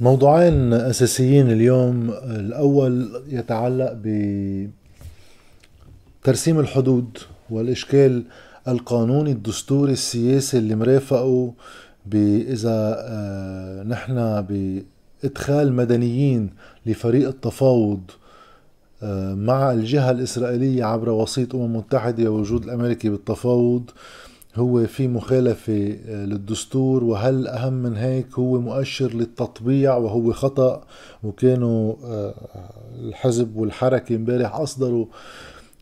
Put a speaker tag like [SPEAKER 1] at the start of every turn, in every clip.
[SPEAKER 1] موضوعين اساسيين اليوم الاول يتعلق بترسيم الحدود والاشكال القانوني الدستوري السياسي اللي مرافقه اذا آه، نحن بادخال مدنيين لفريق التفاوض آه، مع الجهه الاسرائيليه عبر وسيط امم متحده ووجود الامريكي بالتفاوض هو في مخالفة آه، للدستور وهل أهم من هيك هو مؤشر للتطبيع وهو خطأ وكانوا آه، الحزب والحركة امبارح أصدروا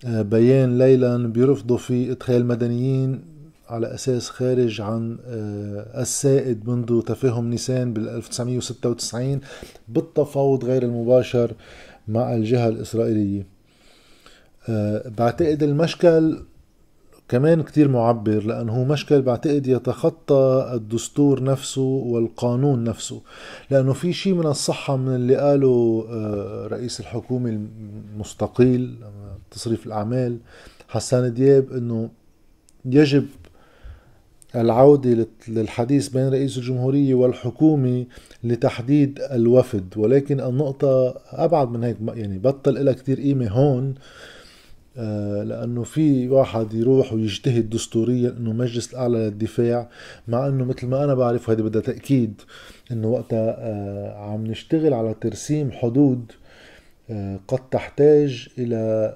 [SPEAKER 1] آه، بيان ليلا بيرفضوا فيه إدخال مدنيين على أساس خارج عن السائد منذ تفاهم نيسان بال 1996 بالتفاوض غير المباشر مع الجهة الإسرائيلية بعتقد المشكل كمان كتير معبر لأنه مشكل بعتقد يتخطى الدستور نفسه والقانون نفسه لأنه في شيء من الصحة من اللي قاله آه، رئيس الحكومة المستقيل تصريف الأعمال حسان دياب أنه يجب العودة للحديث بين رئيس الجمهورية والحكومة لتحديد الوفد ولكن النقطة أبعد من هيك يعني بطل إلى كتير قيمة هون آه آه، لانه في واحد يروح ويجتهد دستوريا انه مجلس الاعلى للدفاع مع انه مثل ما انا بعرف وهذه بدها تاكيد انه وقتها آه، عم نشتغل على ترسيم حدود آه، قد تحتاج الى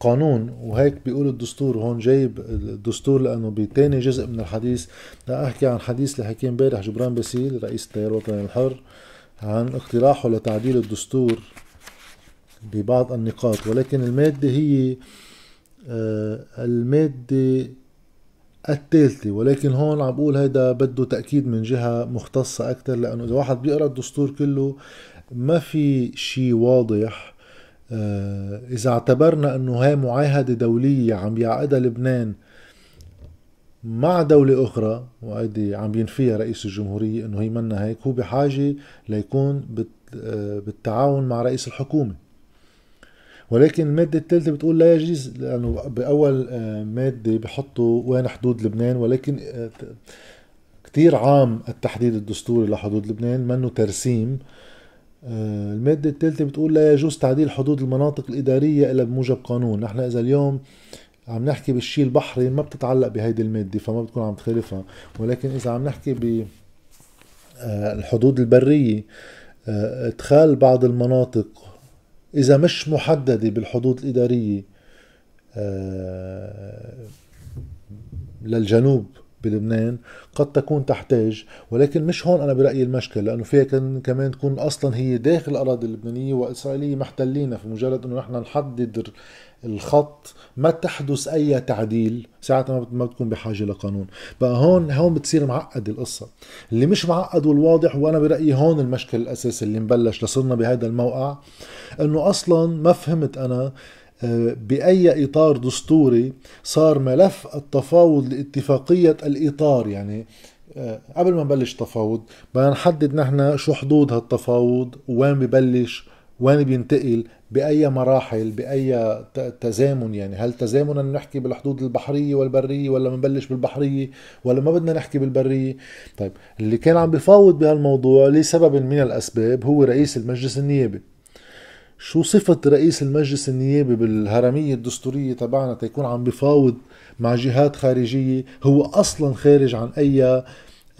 [SPEAKER 1] قانون وهيك بيقول الدستور هون جايب الدستور لانه بتاني جزء من الحديث احكي عن حديث اللي حكيه امبارح جبران باسيل رئيس التيار الوطني الحر عن اقتراحه لتعديل الدستور ببعض النقاط ولكن المادة هي آه، المادة الثالثة ولكن هون عم بقول هيدا بده تأكيد من جهة مختصة أكثر لأنه إذا واحد بيقرأ الدستور كله ما في شيء واضح آه، إذا اعتبرنا أنه هاي معاهدة دولية عم يعقدها لبنان مع دولة أخرى وهيدي عم ينفيها رئيس الجمهورية أنه هي منا هيك هو بحاجة ليكون آه، بالتعاون مع رئيس الحكومة ولكن المادة الثالثة بتقول لا يجوز لأنه بأول آه، مادة بحطوا وين حدود لبنان ولكن آه، كتير عام التحديد الدستوري لحدود لبنان منه ترسيم آه، المادة الثالثة بتقول لا يجوز تعديل حدود المناطق الإدارية إلا بموجب قانون نحن إذا اليوم عم نحكي بالشيء البحري ما بتتعلق بهيدي المادة فما بتكون عم تخالفها ولكن إذا عم نحكي ب الحدود البرية ادخال بعض المناطق إذا مش محددة بالحدود الإدارية آه، للجنوب بلبنان قد تكون تحتاج ولكن مش هون أنا برأيي المشكلة لأنه فيها كمان تكون أصلا هي داخل الأراضي اللبنانية وإسرائيلية محتلينها فمجرد أنه نحن نحدد الخط ما تحدث اي تعديل ساعتها ما بتكون بحاجه لقانون بقى هون هون بتصير معقد القصه اللي مش معقد والواضح وانا برايي هون المشكل الاساسي اللي مبلش لصرنا بهذا الموقع انه اصلا ما فهمت انا آه، باي اطار دستوري صار ملف التفاوض لاتفاقيه الاطار يعني آه، قبل ما نبلش تفاوض بدنا نحدد نحن شو حدود هالتفاوض وين ببلش وين بينتقل باي مراحل باي تزامن يعني هل تزامنا نحكي بالحدود البحريه والبريه ولا بنبلش بالبحريه ولا ما بدنا نحكي بالبريه طيب اللي كان عم بفاوض بهالموضوع لسبب من الاسباب هو رئيس المجلس النيابي شو صفة رئيس المجلس النيابي بالهرمية الدستورية تبعنا تيكون عم بفاوض مع جهات خارجية هو أصلا خارج عن أي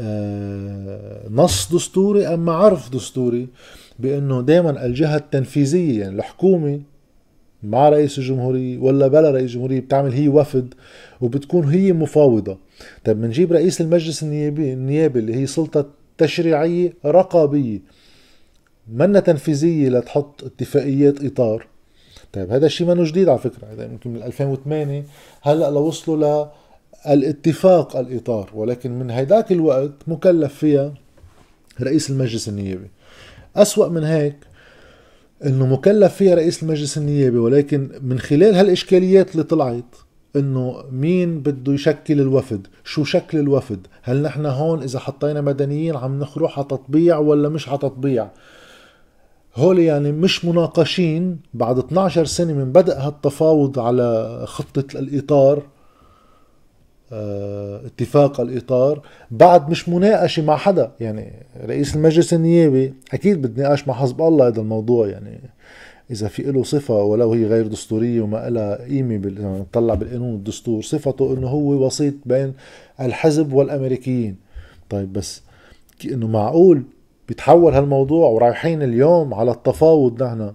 [SPEAKER 1] آه، نص دستوري أم معرف دستوري بانه دائما الجهه التنفيذيه يعني الحكومه مع رئيس الجمهورية ولا بلا رئيس الجمهورية بتعمل هي وفد وبتكون هي مفاوضة طيب منجيب رئيس المجلس النيابي النيابي اللي هي سلطة تشريعية رقابية منا تنفيذية لتحط اتفاقيات إطار طيب هذا الشيء منه جديد على فكرة هذا يعني يمكن من 2008 هلأ لوصلوا للاتفاق الإطار ولكن من هيداك الوقت مكلف فيها رئيس المجلس النيابي أسوأ من هيك انه مكلف فيها رئيس المجلس النيابي ولكن من خلال هالاشكاليات اللي طلعت انه مين بده يشكل الوفد شو شكل الوفد هل نحن هون اذا حطينا مدنيين عم نخروح على تطبيع ولا مش على تطبيع هول يعني مش مناقشين بعد 12 سنة من بدء هالتفاوض على خطة الإطار آه، اتفاق الاطار بعد مش مناقشه مع حدا يعني رئيس المجلس النيابي اكيد بتناقش مع حزب الله هذا الموضوع يعني اذا في له صفه ولو هي غير دستوريه وما لها قيمه بتطلع بالقانون والدستور صفته انه هو وسيط بين الحزب والامريكيين طيب بس انه معقول بيتحول هالموضوع ورايحين اليوم على التفاوض نحن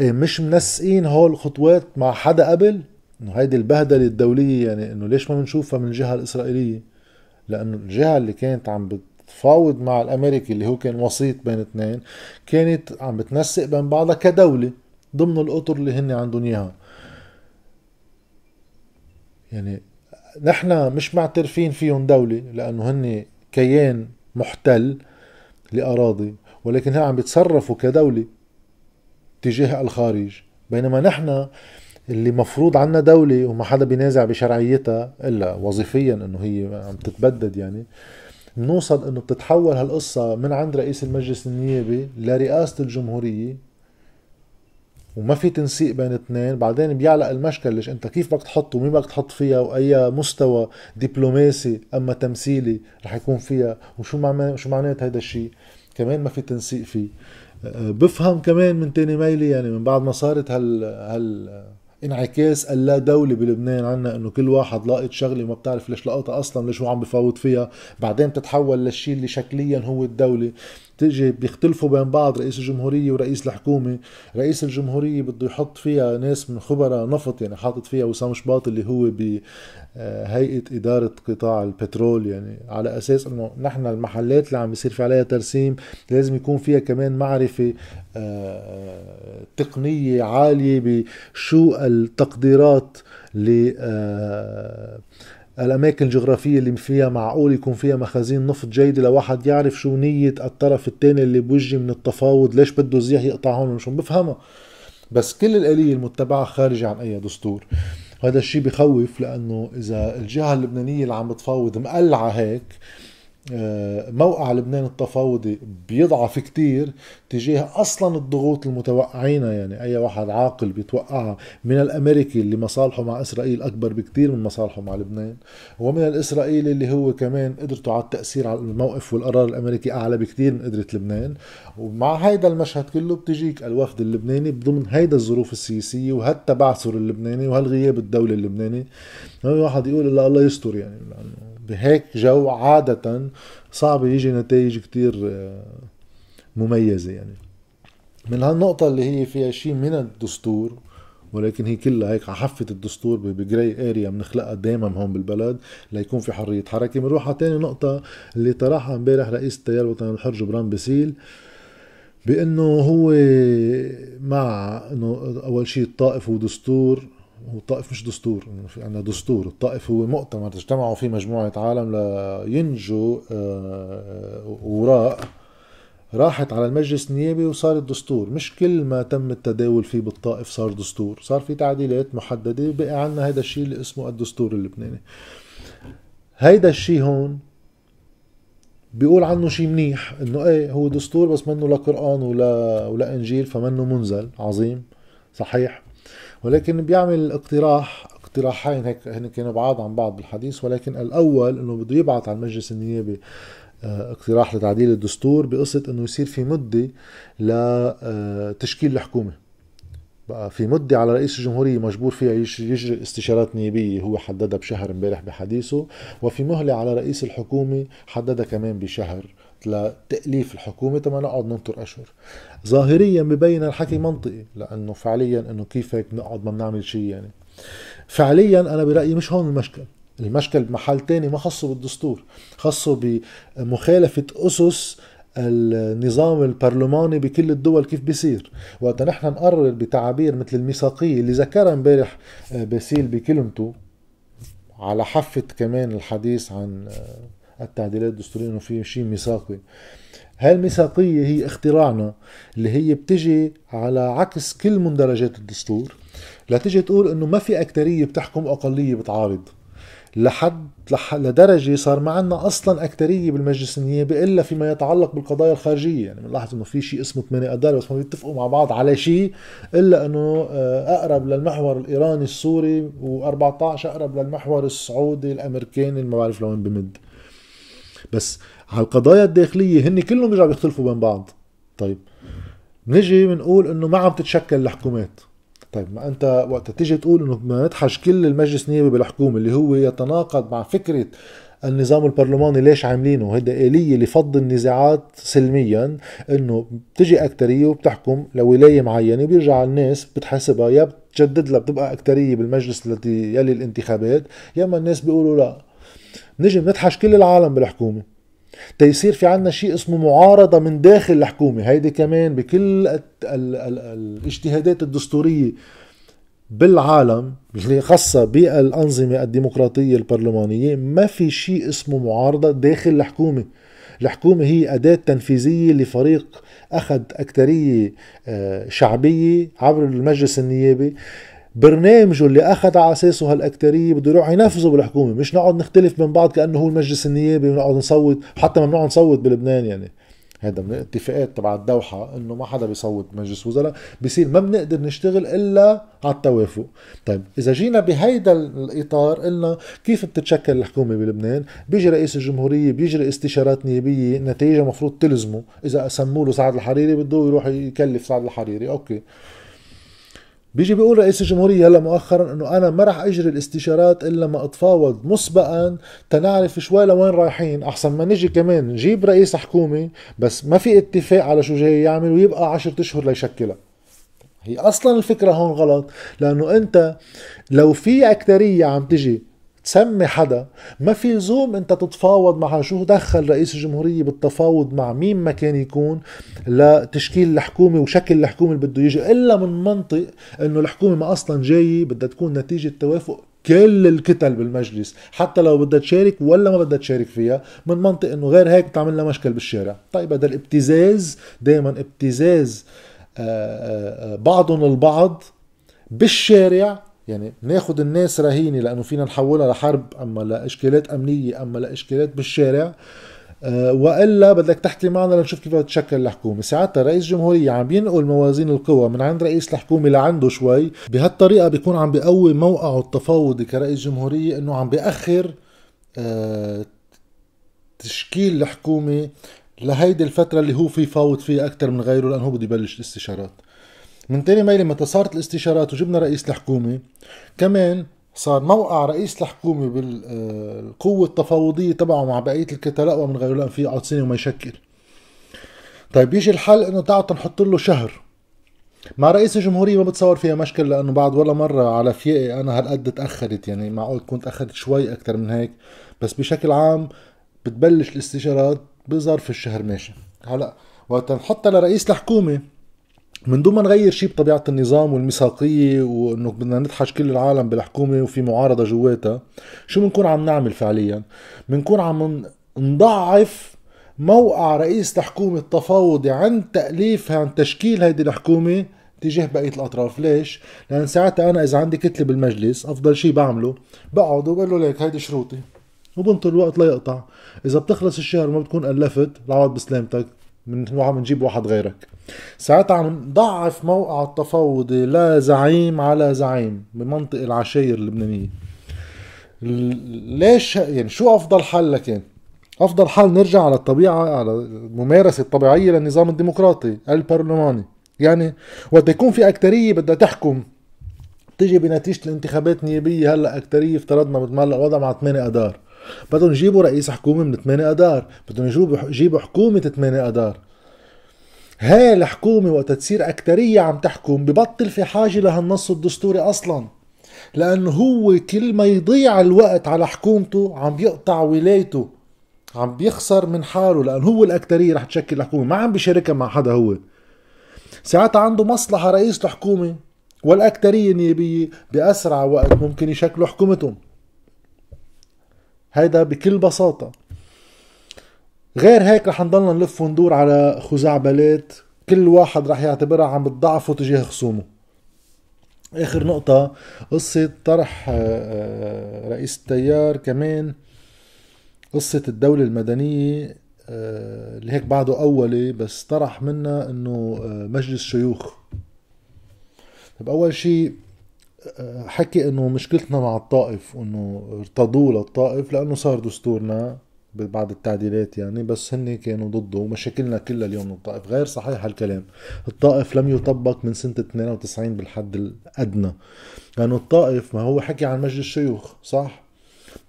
[SPEAKER 1] إيه، مش منسقين هول الخطوات مع حدا قبل انه هيدي البهدله الدوليه يعني انه ليش ما بنشوفها من الجهه الاسرائيليه؟ لانه الجهه اللي كانت عم بتفاوض مع الامريكي اللي هو كان وسيط بين اثنين كانت عم بتنسق بين بعضها كدوله ضمن الاطر اللي هن عندهم اياها. يعني نحن مش معترفين فيهم دولة لأنه هن كيان محتل لأراضي ولكن هي عم بيتصرفوا كدولة تجاه الخارج بينما نحن اللي مفروض عنا دولة وما حدا بينازع بشرعيتها إلا وظيفيا إنه هي عم تتبدد يعني بنوصل إنه بتتحول هالقصة من عند رئيس المجلس النيابي لرئاسة الجمهورية وما في تنسيق بين اثنين بعدين بيعلق المشكل ليش انت كيف بدك تحط ومين بدك تحط فيها واي مستوى دبلوماسي اما تمثيلي رح يكون فيها وشو معنى شو معنات هذا الشيء كمان ما في تنسيق فيه أه، بفهم كمان من تاني ميلي يعني من بعد ما صارت هال هال انعكاس اللا دولة بلبنان عنا انه كل واحد لاقط شغلة وما بتعرف ليش لاقطها اصلا ليش هو عم بفوت فيها بعدين بتتحول للشيء اللي شكليا هو الدولة بتجي بيختلفوا بين بعض رئيس الجمهوريه ورئيس الحكومه رئيس الجمهوريه بده يحط فيها ناس من خبراء نفط يعني حاطط فيها وسام شباط اللي هو بهيئه آه، اداره قطاع البترول يعني على اساس انه نحن المحلات اللي عم بيصير في عليها ترسيم لازم يكون فيها كمان معرفه آه، آه، تقنيه عاليه بشو التقديرات اللي الأماكن الجغرافية اللي فيها معقول يكون فيها مخازين نفط جيدة لواحد يعرف شو نية الطرف الثاني اللي بوجي من التفاوض ليش بده زيح يقطع هون مش بفهمها بس كل الآلية المتبعة خارجة عن أي دستور هذا الشيء بخوف لأنه إذا الجهة اللبنانية اللي عم بتفاوض مقلعة هيك آه، موقع لبنان التفاوضي بيضعف كتير تجاه اصلا الضغوط المتوقعينها يعني اي واحد عاقل بيتوقعها من الامريكي اللي مصالحه مع اسرائيل اكبر بكتير من مصالحه مع لبنان ومن الاسرائيلي اللي هو كمان قدرته على التاثير على الموقف والقرار الامريكي اعلى بكتير من قدره لبنان ومع هيدا المشهد كله بتجيك الوفد اللبناني ضمن هيدا الظروف السياسيه وهالتبعثر اللبناني وهالغياب الدولي اللبناني واحد يقول الا الله يستر يعني بهيك جو عاده صعب يجي نتائج كتير آه، مميزة يعني من هالنقطة اللي هي فيها شيء من الدستور ولكن هي كلها هيك على حفة الدستور بجراي اريا بنخلقها دائما هون بالبلد ليكون في حرية حركة بنروح على تاني نقطة اللي طرحها امبارح رئيس التيار الوطني الحر جبران باسيل بانه هو مع انه اول شيء الطائف ودستور والطائف مش دستور في عندنا دستور الطائف هو مؤتمر اجتمعوا فيه مجموعة عالم لينجوا آه، وراء راحت على المجلس النيابي وصار الدستور مش كل ما تم التداول فيه بالطائف صار دستور صار في تعديلات محددة بقى عندنا هذا الشيء اللي اسمه الدستور اللبناني هيدا الشيء هون بيقول عنه شيء منيح انه ايه هو دستور بس منه لا قران ولا ولا انجيل فمنه منزل عظيم صحيح ولكن بيعمل اقتراح اقتراحين هيك هن كانوا بعاد عن بعض بالحديث ولكن الاول انه بده يبعث على المجلس النيابي آه، اقتراح لتعديل الدستور بقصة انه يصير في مدة لتشكيل آه، الحكومة بقى في مدة على رئيس الجمهورية مجبور فيها يجري استشارات نيابية هو حددها بشهر امبارح بحديثه وفي مهلة على رئيس الحكومة حددها كمان بشهر لتأليف الحكومة تما نقعد ننطر أشهر ظاهريا ببين الحكي منطقي لأنه فعليا أنه كيف هيك نقعد ما بنعمل شيء يعني فعليا أنا برأيي مش هون المشكل المشكل بمحل تاني ما خصه بالدستور خصه بمخالفة أسس النظام البرلماني بكل الدول كيف بيصير وقت نحن نقرر بتعابير مثل الميثاقية اللي ذكرها امبارح آه، باسيل بكلمته على حفة كمان الحديث عن آه، التعديلات الدستوريه انه في شيء ميثاقي هالميثاقيه هي اختراعنا اللي هي بتجي على عكس كل مندرجات الدستور لتجي تقول انه ما في اكتريه بتحكم اقليه بتعارض لحد لح... لدرجه صار ما عندنا اصلا اكتريه بالمجلس النيابي الا فيما يتعلق بالقضايا الخارجيه يعني بنلاحظ انه في شيء اسمه 8 ادار بس ما بيتفقوا مع بعض على شيء الا انه آه، اقرب للمحور الايراني السوري و14 اقرب للمحور السعودي الامريكاني ما بعرف لوين بمد بس على القضايا الداخليه هن كلهم بيرجعوا بيختلفوا بين بعض طيب نجي بنقول انه ما عم تتشكل الحكومات طيب ما انت وقت تيجي تقول انه ما ندحش كل المجلس النيابي بالحكومه اللي هو يتناقض مع فكره النظام البرلماني ليش عاملينه هيدا آلية لفض النزاعات سلميا انه بتجي أكترية وبتحكم لولاية معينة وبيرجع الناس بتحسبها يا بتجدد لها بتبقى أكترية بالمجلس الذي يلي الانتخابات يا اما الناس بيقولوا لا نجي بنتحش كل العالم بالحكومة تيصير في عنا شيء اسمه معارضة من داخل الحكومة هيدي كمان بكل ال ال ال الاجتهادات الدستورية بالعالم اللي خاصة بالأنظمة الديمقراطية البرلمانية ما في شيء اسمه معارضة داخل الحكومة الحكومة هي أداة تنفيذية لفريق أخذ أكترية آه، شعبية عبر المجلس النيابي برنامجه اللي اخذ على اساسه هالاكثريه بده يروح ينفذه بالحكومه مش نقعد نختلف من بعض كانه هو المجلس النيابي ونقعد نصوت حتى ممنوع نصوت بلبنان يعني هذا من الاتفاقات تبع الدوحة انه ما حدا بيصوت مجلس وزراء بصير ما بنقدر نشتغل الا على التوافق طيب اذا جينا بهيدا الاطار قلنا كيف بتتشكل الحكومة بلبنان بيجي رئيس الجمهورية بيجري استشارات نيابية نتيجة مفروض تلزمه اذا سموا له سعد الحريري بده يروح يكلف سعد الحريري اوكي بيجي بيقول رئيس الجمهورية هلا مؤخرا انه انا ما راح اجري الاستشارات الا ما اتفاوض مسبقا تنعرف شوي لوين رايحين احسن ما نجي كمان نجيب رئيس حكومة بس ما في اتفاق على شو جاي يعمل ويبقى عشرة اشهر ليشكلها هي اصلا الفكرة هون غلط لانه انت لو في اكترية عم تجي تسمي حدا ما في لزوم انت تتفاوض مع شو دخل رئيس الجمهورية بالتفاوض مع مين ما كان يكون لتشكيل الحكومة وشكل الحكومة اللي بده يجي الا من منطق انه الحكومة ما اصلا جاية بدها تكون نتيجة توافق كل الكتل بالمجلس حتى لو بدها تشارك ولا ما بدها تشارك فيها من منطق انه غير هيك بتعمل لها مشكل بالشارع طيب هذا الابتزاز دائما ابتزاز آه، آه، آه، بعضهم البعض بالشارع يعني ناخد الناس رهينه لانه فينا نحولها لحرب اما لاشكالات امنيه اما لاشكالات بالشارع آه، والا بدك تحكي معنا لنشوف كيف تتشكل الحكومه، ساعتها رئيس الجمهوريه عم ينقل موازين القوى من عند رئيس الحكومه لعنده شوي، بهالطريقه بيكون عم بقوي موقعه التفاوضي كرئيس جمهوريه انه عم بأخر آه، تشكيل الحكومه لهيدي الفتره اللي هو في فاوض فيها اكثر من غيره لانه هو بده يبلش الاستشارات. من تاني مي لما صارت الاستشارات وجبنا رئيس الحكومة كمان صار موقع رئيس الحكومة بالقوة آه، التفاوضية تبعه مع بقية الكتلاء ومن غيره لأن فيه يقعد سنة وما يشكل طيب يجي الحل انه تعال نحط له شهر مع رئيس الجمهورية ما بتصور فيها مشكل لأنه بعد ولا مرة على فيقي أنا هالقد تأخرت يعني معقول تكون تأخرت شوي أكثر من هيك بس بشكل عام بتبلش الاستشارات بظرف الشهر ماشي هلا وقت نحطها لرئيس الحكومة من دون ما نغير شيء بطبيعة النظام والميثاقية وانه بدنا ندحش كل العالم بالحكومة وفي معارضة جواتها شو بنكون عم نعمل فعليا بنكون عم نضعف موقع رئيس الحكومة التفاوضي عن تأليفها عن تشكيل هيدي الحكومة تجاه بقية الأطراف ليش؟ لأن ساعتها أنا إذا عندي كتلة بالمجلس أفضل شيء بعمله بقعد وبقول له ليك هيدي شروطي وبنطر الوقت ليقطع إذا بتخلص الشهر ما بتكون ألفت بعوض بسلامتك من عم نجيب واحد غيرك ساعتها عم نضعف موقع التفاوضي لا زعيم على زعيم بمنطق العشائر اللبنانية ليش يعني شو افضل حل لكان افضل حل نرجع على الطبيعة على الممارسة الطبيعية للنظام الديمقراطي البرلماني يعني وقت يكون في اكترية بدها تحكم تجي بنتيجة الانتخابات النيابية هلا اكترية افترضنا بتملق وضع مع 8 اذار بدهم يجيبوا رئيس حكومة من 8 أدار بدهم يجيبوا حكومة 8 أدار هاي الحكومة وقت تصير أكترية عم تحكم ببطل في حاجة لهالنص الدستوري أصلا لأنه هو كل ما يضيع الوقت على حكومته عم بيقطع ولايته عم بيخسر من حاله لأنه هو الأكترية رح تشكل الحكومة ما عم بيشاركها مع حدا هو ساعتها عنده مصلحة رئيس الحكومة والأكترية النيابية بأسرع وقت ممكن يشكلوا حكومتهم هيدا بكل بساطة غير هيك رح نضلنا نلف وندور على خزعبلات كل واحد رح يعتبرها عم بتضعفه تجاه خصومه اخر نقطة قصة طرح آه، آه، رئيس التيار كمان قصة الدولة المدنية آه، اللي هيك بعده أولي بس طرح منها انه مجلس شيوخ طب اول شيء حكي انه مشكلتنا مع الطائف وانه ارتضوه للطائف لانه صار دستورنا بعد التعديلات يعني بس هن كانوا ضده ومشاكلنا كلها اليوم الطائف غير صحيح هالكلام الطائف لم يطبق من سنة 92 بالحد الأدنى لأنه يعني الطائف ما هو حكي عن مجلس الشيوخ صح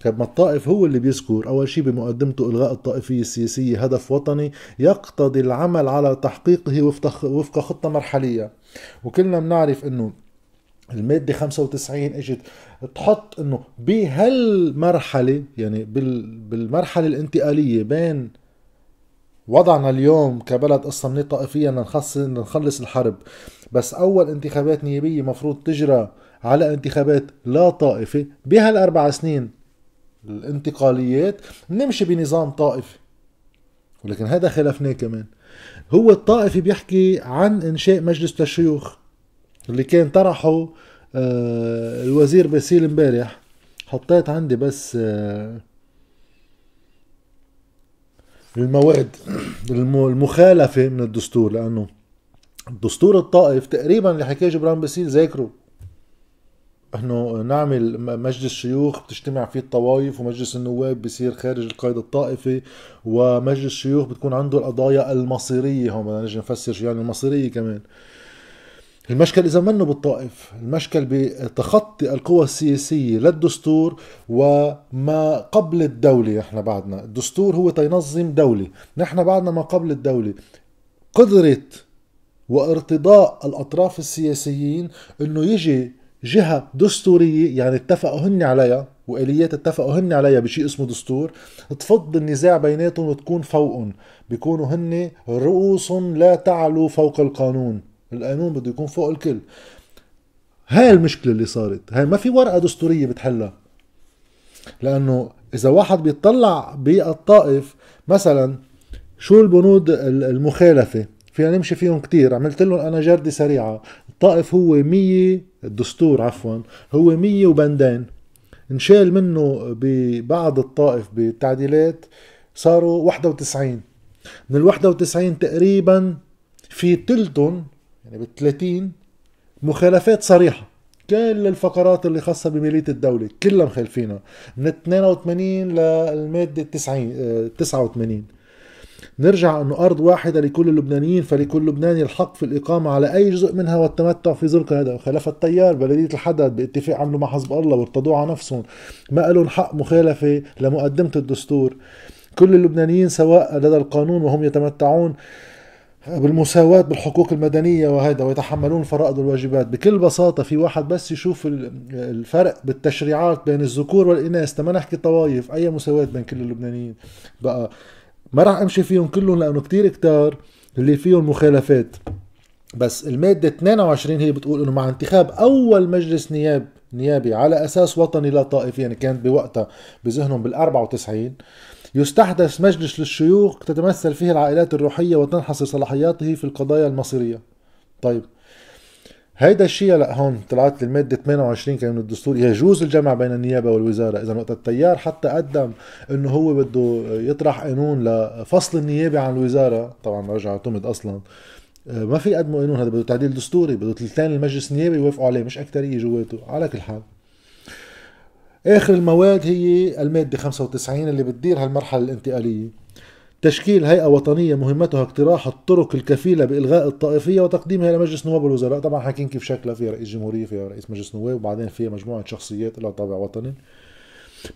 [SPEAKER 1] طيب ما الطائف هو اللي بيذكر أول شيء بمقدمته إلغاء الطائفية السياسية هدف وطني يقتضي العمل على تحقيقه وفق خطة مرحلية وكلنا بنعرف أنه المادة 95 اجت تحط انه بهالمرحلة يعني بالمرحلة الانتقالية بين وضعنا اليوم كبلد قسمناه طائفيا لنخلص نخلص الحرب بس اول انتخابات نيابية مفروض تجرى على انتخابات لا طائفة بهالاربع سنين الانتقاليات نمشي بنظام طائفي ولكن هذا خلفناه كمان هو الطائفي بيحكي عن انشاء مجلس للشيوخ اللي كان طرحه آه، الوزير باسيل امبارح حطيت عندي بس آه، المواد المخالفة من الدستور لأنه دستور الطائف تقريبا اللي حكاه جبران باسيل ذاكره انه نعمل مجلس شيوخ بتجتمع فيه الطوائف ومجلس النواب بصير خارج القيد الطائفي ومجلس الشيوخ بتكون عنده القضايا المصيريه هون بدنا نجي نفسر شو يعني المصيريه كمان المشكل إذا منه بالطائف المشكل بتخطي القوى السياسية للدستور وما قبل الدولة نحن بعدنا الدستور هو تنظم دولة نحن بعدنا ما قبل الدولة قدرة وارتضاء الأطراف السياسيين أنه يجي جهة دستورية يعني اتفقوا هن عليها وآليات اتفقوا هن عليها بشيء اسمه دستور تفض النزاع بيناتهم وتكون فوقهم بيكونوا هن رؤوس لا تعلو فوق القانون القانون بده يكون فوق الكل هاي المشكله اللي صارت هاي ما في ورقه دستوريه بتحلها لانه اذا واحد بيطلع بالطائف مثلا شو البنود المخالفه فينا نمشي فيهم كتير عملت لهم انا جردة سريعة الطائف هو مية الدستور عفوا هو مية وبندان انشال منه ببعض الطائف بالتعديلات صاروا 91 من ال 91 تقريبا في تلتهم يعني بال 30 مخالفات صريحه كل الفقرات اللي خاصة بمالية الدولة كلها مخالفينها من 82 للمادة 90 89 آه، نرجع انه ارض واحدة لكل اللبنانيين فلكل لبناني الحق في الاقامة على اي جزء منها والتمتع في ذلك هذا خلف التيار بلدية الحدد باتفاق عملوا مع حزب الله وارتضوه على نفسهم ما لهم حق مخالفة لمقدمة الدستور كل اللبنانيين سواء لدى القانون وهم يتمتعون بالمساواة بالحقوق المدنية وهذا ويتحملون الفرائض والواجبات بكل بساطة في واحد بس يشوف الفرق بالتشريعات بين الذكور والإناث ما نحكي طوايف أي مساواة بين كل اللبنانيين بقى ما راح أمشي فيهم كلهم لأنه كتير كتار اللي فيهم مخالفات بس المادة 22 هي بتقول انه مع انتخاب اول مجلس نياب نيابي على اساس وطني لا طائفي يعني كانت بوقتها بذهنهم بال 94 يستحدث مجلس للشيوخ تتمثل فيه العائلات الروحية وتنحصر صلاحياته في القضايا المصيرية طيب هيدا الشيء لا هون طلعت المادة 28 كان من الدستور يجوز الجمع بين النيابة والوزارة إذا وقت التيار حتى قدم إنه هو بده يطرح قانون لفصل النيابة عن الوزارة طبعا رجع اعتمد أصلا ما في قدمه قانون هذا بده تعديل دستوري بده ثلثين المجلس النيابي يوافقوا عليه مش أكترية جواته على كل حال اخر المواد هي الماده 95 اللي بتدير هالمرحله الانتقاليه تشكيل هيئه وطنيه مهمتها اقتراح الطرق الكفيله بالغاء الطائفيه وتقديمها الى مجلس نواب الوزراء طبعا حاكين كيف شكلها فيها رئيس جمهوريه فيها رئيس مجلس نواب وبعدين فيها مجموعه شخصيات لها طابع وطني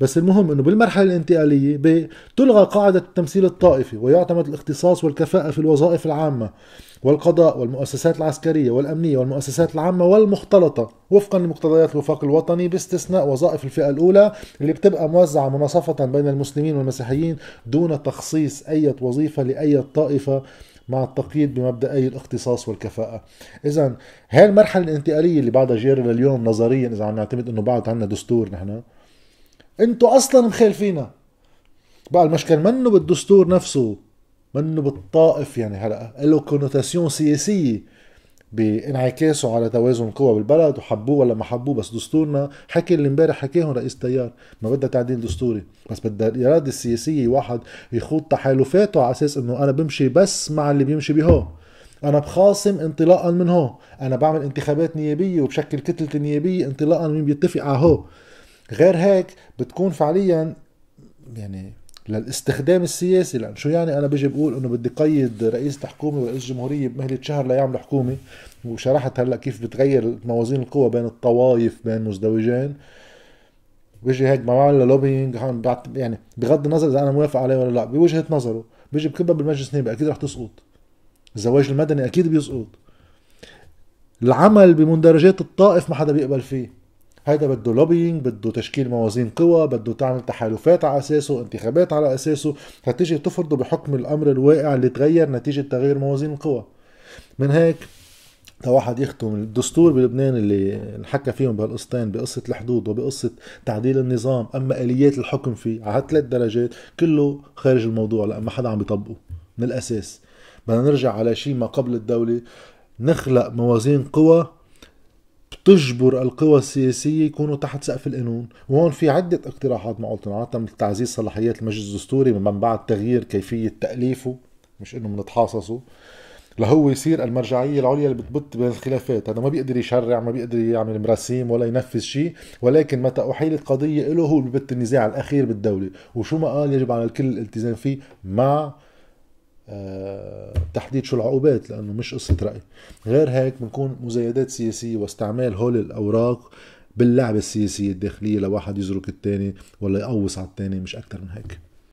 [SPEAKER 1] بس المهم انه بالمرحله الانتقاليه بتلغى قاعده التمثيل الطائفي ويعتمد الاختصاص والكفاءه في الوظائف العامه والقضاء والمؤسسات العسكريه والامنيه والمؤسسات العامه والمختلطه وفقا لمقتضيات الوفاق الوطني باستثناء وظائف الفئه الاولى اللي بتبقى موزعه مناصفه بين المسلمين والمسيحيين دون تخصيص اي وظيفه لاي طائفه مع التقييد بمبدأي الاختصاص والكفاءة إذا هاي المرحلة الانتقالية اللي بعدها جيري لليوم نظريا إذا عم نعتمد أنه بعد عنا دستور نحن انتوا اصلا مخالفينا بقى المشكل منه بالدستور نفسه منه بالطائف يعني هلا له كونوتاسيون سياسيه بانعكاسه على توازن القوى بالبلد وحبوه ولا ما حبوه بس دستورنا حكي اللي امبارح حكاهم رئيس تيار ما بدها تعديل دستوري بس بدها الاراده السياسيه واحد يخوض تحالفاته على اساس انه انا بمشي بس مع اللي بيمشي بهو انا بخاصم انطلاقا من هو انا بعمل انتخابات نيابيه وبشكل كتله نيابيه انطلاقا من بيتفق على هو غير هيك بتكون فعليا يعني للاستخدام السياسي لان شو يعني انا بجي بقول انه بدي قيد رئيس الحكومه ورئيس الجمهوريه بمهله شهر ليعملوا حكومه وشرحت هلا كيف بتغير موازين القوى بين الطوائف بين مزدوجين بيجي هيك بعمل له لوبينج يعني بغض النظر اذا انا موافق عليه ولا لا بوجهه نظره بيجي بكبها بالمجلس النيابي اكيد رح تسقط الزواج المدني اكيد بيسقط العمل بمندرجات الطائف ما حدا بيقبل فيه هيدا بده لوبينج بده تشكيل موازين قوى بده تعمل تحالفات على اساسه انتخابات على اساسه فتيجي تفرضه بحكم الامر الواقع اللي تغير نتيجه تغيير موازين القوى من هيك تا واحد يختم الدستور بلبنان اللي انحكى فيهم بهالقصتين بقصة الحدود وبقصة تعديل النظام أما آليات الحكم فيه على ثلاث درجات كله خارج الموضوع ما حدا عم بيطبقه من الأساس بدنا نرجع على شيء ما قبل الدولة نخلق موازين قوى بتجبر القوى السياسيه يكونوا تحت سقف القانون، وهون في عده اقتراحات قلت عادة مثل تعزيز صلاحيات المجلس الدستوري من بعد تغيير كيفيه تاليفه مش انه بنتحاصصه لهو يصير المرجعية العليا اللي بتبط بين الخلافات هذا ما بيقدر يشرع ما بيقدر يعمل مراسيم ولا ينفذ شيء ولكن متى أحيلت قضية له هو ببت النزاع الأخير بالدولة وشو ما قال يجب على الكل الالتزام فيه مع آه، تحديد شو العقوبات لانه مش قصه راي غير هيك بنكون مزايدات سياسيه واستعمال هول الاوراق باللعبه السياسيه الداخليه لواحد يزرك الثاني ولا يقوص على الثاني مش اكثر من هيك